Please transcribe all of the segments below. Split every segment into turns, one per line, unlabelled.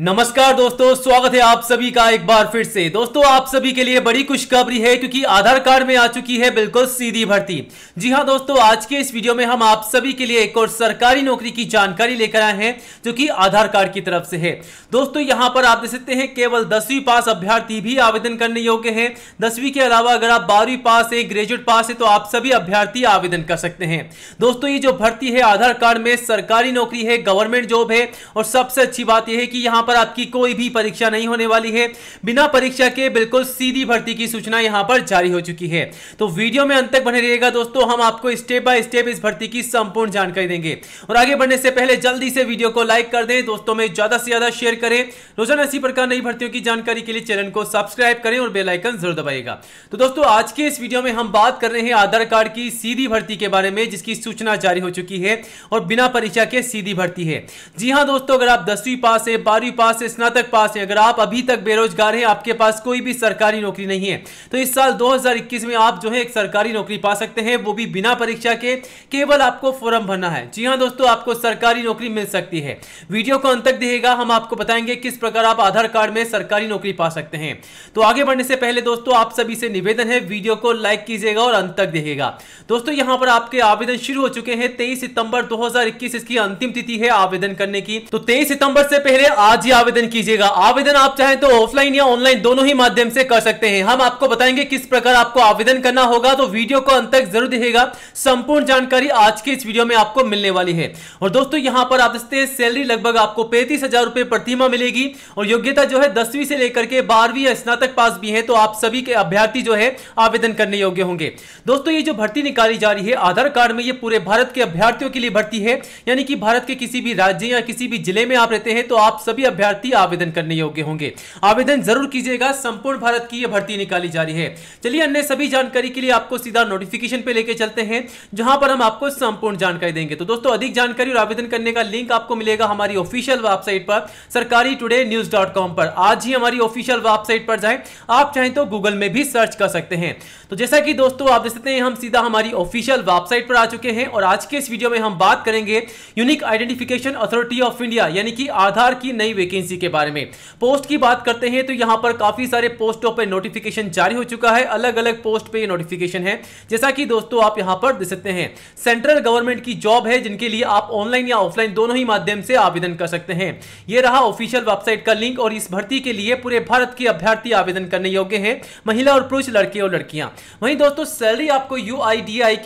नमस्कार दोस्तों स्वागत है आप सभी का एक बार फिर से दोस्तों आप सभी के लिए बड़ी खुशखबरी है क्योंकि आधार कार्ड में आ चुकी है बिल्कुल सीधी भर्ती जी हां दोस्तों आज के इस वीडियो में हम आप सभी के लिए एक और सरकारी नौकरी की जानकारी लेकर आए हैं जो कि आधार कार्ड की तरफ से है दोस्तों यहां पर आप देख सकते हैं केवल दसवीं पास अभ्यर्थी भी आवेदन करने योग्य है दसवीं के अलावा अगर आप बारहवीं पास है ग्रेजुएट पास है तो आप सभी अभ्यर्थी आवेदन कर सकते हैं दोस्तों ये जो भर्ती है आधार कार्ड में सरकारी नौकरी है गवर्नमेंट जॉब है और सबसे अच्छी बात यह है कि यहाँ यहां पर आपकी कोई भी परीक्षा नहीं होने वाली है बिना परीक्षा के बिल्कुल सीधी भर्ती की सूचना यहां पर जारी हो चुकी है तो वीडियो में अंत तक बने रहिएगा दोस्तों हम आपको स्टेप बाय स्टेप इस भर्ती की संपूर्ण जानकारी देंगे और आगे बढ़ने से पहले जल्दी से वीडियो को लाइक कर दें दोस्तों में ज्यादा से ज्यादा शेयर करें रोजाना इसी प्रकार नई भर्तियों की जानकारी के लिए चैनल को सब्सक्राइब करें और बेलाइकन जरूर दबाएगा तो दोस्तों आज के इस वीडियो में हम बात कर रहे हैं आधार कार्ड की सीधी भर्ती के बारे में जिसकी सूचना जारी हो चुकी है और बिना परीक्षा के सीधी भर्ती है जी हाँ दोस्तों अगर आप दसवीं पास है बारहवीं पास है स्नातक पास है अगर आप अभी तक बेरोजगार हैं आपके पास कोई भी सरकारी नौकरी नहीं है तो इस साल 2021 में आप जो है एक सरकारी नौकरी पा सकते हैं वो भी बिना परीक्षा के केवल आपको फॉर्म भरना है जी हाँ दोस्तों आपको सरकारी नौकरी मिल सकती है वीडियो को अंत तक देगा हम आपको बताएंगे किस प्रकार आप आधार कार्ड में सरकारी नौकरी पा सकते हैं तो आगे बढ़ने से पहले दोस्तों आप सभी से निवेदन है वीडियो को लाइक कीजिएगा और अंत तक देखेगा दोस्तों यहाँ पर आपके आवेदन शुरू हो चुके हैं तेईस सितंबर दो इसकी अंतिम तिथि है आवेदन करने की तो तेईस सितंबर से पहले आज ही आवेदन कीजिएगा आवेदन आप चाहें तो ऑफलाइन या ऑनलाइन दोनों ही माध्यम से कर सकते हैं हम आपको बताएंगे किस प्रकार आपको आवेदन करना होगा तो वीडियो को अंत तक जरूर देखिएगा संपूर्ण जानकारी आज के इस वीडियो में आपको मिलने वाली है और दोस्तों यहाँ पर आप देखते हैं सैलरी लगभग आपको पैंतीस हजार रुपए प्रतिमा मिलेगी और योग्यता जो है दसवीं से लेकर के बारहवीं या स्नातक पास भी है तो आप सभी के अभ्यर्थी जो है आवेदन करने योग्य होंगे दोस्तों ये जो भर्ती निकाली जा रही है आधार कार्ड में ये पूरे भारत के अभ्यर्थियों के लिए भर्ती है यानी कि भारत के किसी भी राज्य या किसी भी जिले में आप रहते हैं तो आप सभी अभ्यर्थी आवेदन करने योग्य होंगे आवेदन जरूर कीजिएगा संपूर्ण भारत की यह भर्ती निकाली जा रही है चलिए अन्य सभी जानकारी के लिए आपको सीधा नोटिफिकेशन पे लेके चलते हैं जहां पर हम आपको संपूर्ण जानकारी देंगे तो दोस्तों अधिक जानकारी और आवेदन करने का लिंक आपको मिलेगा हमारी ऑफिशियल वेबसाइट पर सरकारी टुडे न्यूज डॉट कॉम पर आज ही हमारी ऑफिशियल वेबसाइट पर जाए आप चाहें तो गूगल में भी सर्च कर सकते हैं तो जैसा कि दोस्तों आप देख सकते हैं हम सीधा हमारी ऑफिशियल वेबसाइट पर आ चुके हैं और आज के इस वीडियो में हम बात करेंगे unique identification authority of India यानी कि आधार की नई वैकेंसी के बारे में पोस्ट की बात करते हैं तो यहाँ पर काफ़ी सारे पोस्टों पर नोटिफिकेशन जारी हो चुका है अलग अलग पोस्ट पर नोटिफिकेशन है जैसा कि दोस्तों आप यहाँ पर देख सकते हैं सेंट्रल गवर्नमेंट की जॉब है जिनके लिए आप ऑनलाइन या ऑफलाइन दोनों ही माध्यम से आवेदन कर सकते हैं ये रहा ऑफिशियल वेबसाइट का लिंक और इस भर्ती के लिए पूरे भारत के अभ्यर्थी आवेदन करने योग्य हैं महिला और पुरुष लड़के और लड़कियां वहीं दोस्तों सैलरी आपको यू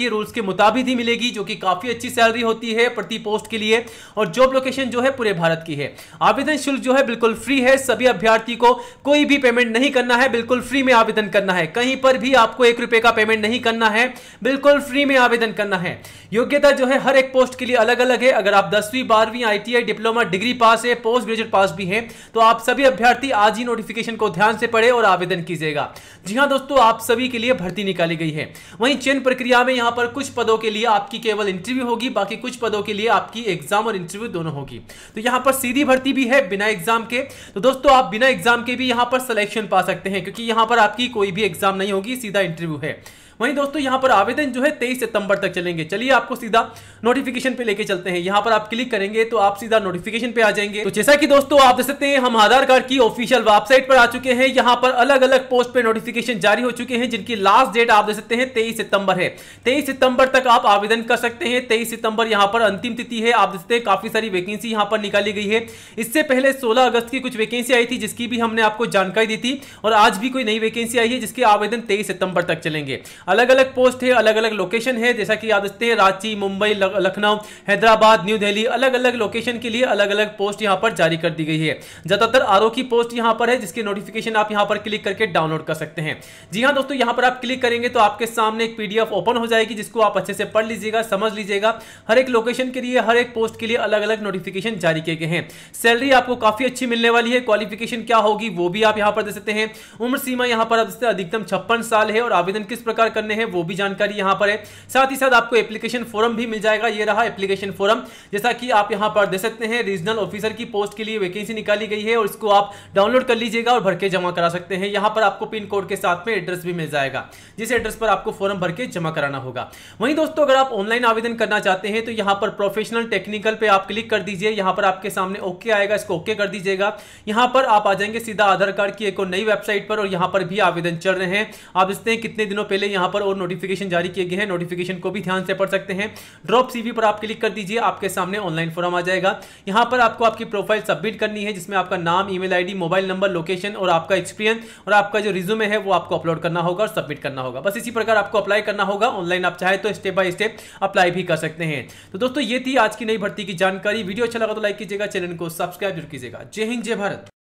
के रूल्स के मुताबिक ही मिलेगी जो कि काफी अच्छी सैलरी होती है प्रति पोस्ट के लिए और जॉब लोकेशन जो है पूरे भारत की है आवेदन निःशुल्क जो है बिल्कुल फ्री है सभी अभ्यर्थी को कोई भी पेमेंट नहीं करना है बिल्कुल फ्री में आवेदन करना है कहीं पर भी आपको एक रुपए का पेमेंट नहीं करना है बिल्कुल फ्री में आवेदन करना है योग्यता जो है हर एक पोस्ट के लिए अलग अलग है अगर आप दसवीं बारहवीं आई डिप्लोमा डिग्री पास है पोस्ट ग्रेजुएट पास भी है तो आप सभी अभ्यर्थी आज ही नोटिफिकेशन को ध्यान से पढ़े और आवेदन कीजिएगा जी हाँ दोस्तों आप सभी के लिए भर्ती निकाली गई है वहीं चयन प्रक्रिया में यहाँ पर कुछ पदों के लिए आपकी केवल इंटरव्यू होगी बाकी कुछ पदों के लिए आपकी एग्जाम और इंटरव्यू दोनों होगी तो यहाँ पर सीधी भर्ती भी है बिना एग्जाम के तो दोस्तों आप बिना एग्जाम के भी यहां पर सिलेक्शन पा सकते हैं क्योंकि यहां पर आपकी कोई भी एग्जाम नहीं होगी सीधा इंटरव्यू है वहीं दोस्तों यहाँ पर आवेदन जो है तेईस सितंबर तक चलेंगे चलिए आपको सीधा नोटिफिकेशन पे लेके चलते हैं यहाँ पर आप क्लिक करेंगे तो आप सीधा नोटिफिकेशन पे आ जाएंगे तो जैसा कि दोस्तों आप देख सकते हैं हम आधार कार्ड की ऑफिशियल वेबसाइट पर आ चुके हैं यहाँ पर अलग अलग पोस्ट पे नोटिफिकेशन जारी हो चुके हैं जिनकी लास्ट डेट आप देख सकते हैं तेईस सितंबर है तेईस सितंबर तक आप आवेदन कर सकते हैं तेईस सितंबर यहाँ पर अंतिम तिथि है आप देखते हैं काफी सारी वैकेंसी यहाँ पर निकाली गई है इससे पहले सोलह अगस्त की कुछ वैकेंसी आई थी जिसकी भी हमने आपको जानकारी दी थी और आज भी कोई नई वैकेंसी आई है जिसके आवेदन तेईस सितंबर तक चलेंगे अलग अलग पोस्ट है अलग अलग लोकेशन है जैसा कि आप देखते हैं रांची मुंबई लखनऊ हैदराबाद न्यू दिल्ली अलग अलग लोकेशन के लिए अलग अलग पोस्ट यहाँ पर जारी कर दी गई है ज़्यादातर आर की पोस्ट यहाँ पर है जिसकी नोटिफिकेशन आप यहाँ पर क्लिक करके डाउनलोड कर सकते हैं जी हाँ दोस्तों यहाँ पर आप क्लिक करेंगे तो आपके सामने एक पीडीएफ ओपन हो जाएगी जिसको आप अच्छे से पढ़ लीजिएगा समझ लीजिएगा हर एक लोकेशन के लिए हर एक पोस्ट के लिए अलग अलग नोटिफिकेशन जारी किए गए हैं सैलरी आपको काफ़ी अच्छी मिलने वाली है क्वालिफिकेशन क्या होगी वो भी आप यहाँ पर दे सकते हैं उम्र सीमा यहाँ पर अधिकतम छप्पन साल है और आवेदन किस प्रकार करने हैं वो भी जानकारी यहाँ पर है साथ ही साथ आपको एप्लीकेशन फॉरम भी मिल जाएगा ये रहा एप्लीकेशन फॉरम जैसा कि आप यहाँ पर दे सकते हैं रीजनल ऑफिसर की पोस्ट के लिए वैकेंसी निकाली गई है और इसको आप डाउनलोड कर लीजिएगा और भरके जमा करा सकते हैं यहाँ पर आपको पिन कोड के साथ में एड्रेस भी मिल जाएगा जिस एड्रेस पर आपको फॉरम भर के जमा कराना होगा वहीं दोस्तों अगर आप ऑनलाइन आवेदन करना चाहते हैं तो यहाँ पर प्रोफेशनल टेक्निकल पर आप क्लिक कर दीजिए यहाँ पर आपके सामने ओके आएगा इसको ओके कर दीजिएगा यहाँ पर आप आ जाएंगे सीधा आधार कार्ड की एक और नई वेबसाइट पर और यहाँ पर भी आवेदन चल रहे हैं आप देखते हैं कितने दिनों पहले यहाँ यहाँ पर और नोटिफिकेशन जारी किए गए हैं नोटिफिकेशन को भी ध्यान से पढ़ सकते हैं ड्रॉप सीवी पर आप क्लिक कर दीजिए आपके सामने ऑनलाइन फॉर्म आ जाएगा यहाँ पर आपको आपकी प्रोफाइल सबमिट करनी है जिसमें आपका नाम email ID mobile number location और आपका एक्सपीरियंस और आपका जो रिज्यूमे है वो आपको अपलोड करना होगा और सबमिट करना होगा बस इसी प्रकार आपको अप्लाई करना होगा ऑनलाइन आप चाहे तो स्टेप बाय स्टेप अप्लाई भी कर सकते हैं तो दोस्तों ये थी आज की नई भर्ती की जानकारी वीडियो अच्छा लगा तो लाइक कीजिएगा चैनल को सब्सक्राइब जरूर कीजिएगा जय हिंद जय भारत